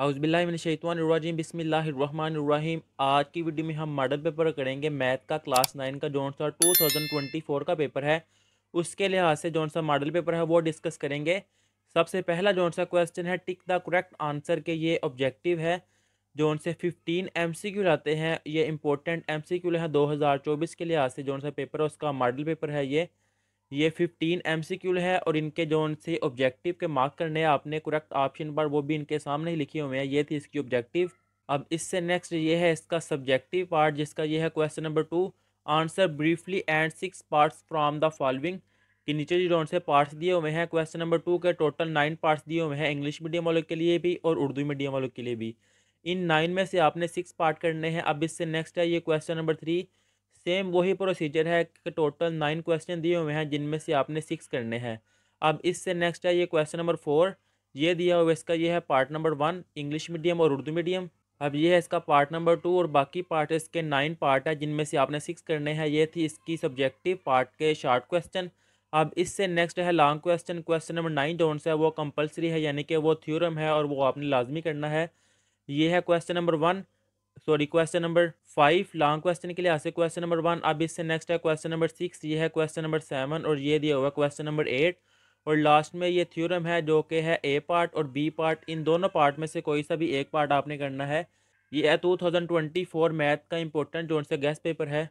हाउसबिल्लाशैतवानरवाजीम रनिम आज की वीडियो में हम मॉडल पेपर करेंगे मैथ का क्लास नाइन का जौन सा टू थाउजेंड ट्वेंटी फोर का पेपर है उसके लिहाज से जौन सा मॉडल पेपर है वो डिस्कस करेंगे सबसे पहला जौन सा क्वेश्चन है टिक द करेक्ट आंसर के ये ऑब्जेक्टिव है जौन से फिफ्टीन एम सी क्यू लाते हैं ये इंपॉर्टेंट एम सी क्यू है दो हज़ार चौबीस के लिहाज से जौन सा पेपर है उसका मॉडल पेपर है ये ये 15 क्यूल है और इनके जो उनसे ऑब्जेक्टिव के मार्क करने हैं आपने करेक्ट ऑप्शन पर वो भी इनके सामने ही लिखे हुए हैं ये थी इसकी ऑब्जेक्टिव अब इससे नेक्स्ट ये है इसका सब्जेक्टिव पार्ट जिसका ये है question number two answer briefly and six parts from the following कि नीचे जो उनसे पार्ट्स दिए हुए हैं क्वेश्चन नंबर टू के टोटल नाइन पार्ट्स दिए हुए हैं इंग्लिश मीडियम वालों के लिए भी और उर्दू मीडियम वालों के लिए भी इन नाइन में से आपने सिक्स पार्ट करने हैं अब इससे नेक्स्ट है ये क्वेश्चन नंबर थ्री सेम वही प्रोसीजर है कि टोटल नाइन क्वेश्चन दिए हुए हैं जिनमें से आपने सिक्स करने हैं अब इससे नेक्स्ट है ये क्वेश्चन नंबर फोर ये दिया हुआ इसका ये है part number one English medium और उर्दू मीडियम अब ये है इसका पार्ट नंबर टू और बाकी पार्ट इसके नाइन पार्ट है जिनमें से आपने सिक्स करने हैं ये थी इसकी सब्जेक्टिव पार्ट के शार्ट क्वेश्चन अब इससे नेक्स्ट है long question question number nine जो है वो कंपलसरी है यानी कि वो थ्योरम है और वो आपने लाजमी करना है ये है question number one sorry question number five long question के लिए से क्वेश्चन नंबर वन अब इससे नेक्स्ट है क्वेश्चन नंबर सिक्स ये है क्वेश्चन नंबर सेवन और ये दिया हुआ क्वेश्चन नंबर एट और लास्ट में ये थ्योरम है जो कि है ए पार्ट और बी पार्ट इन दोनों पार्ट में से कोई सा भी एक पार्ट आपने करना है ये है two thousand twenty four math का इंपॉर्टेंट जो उनसे गैस पेपर है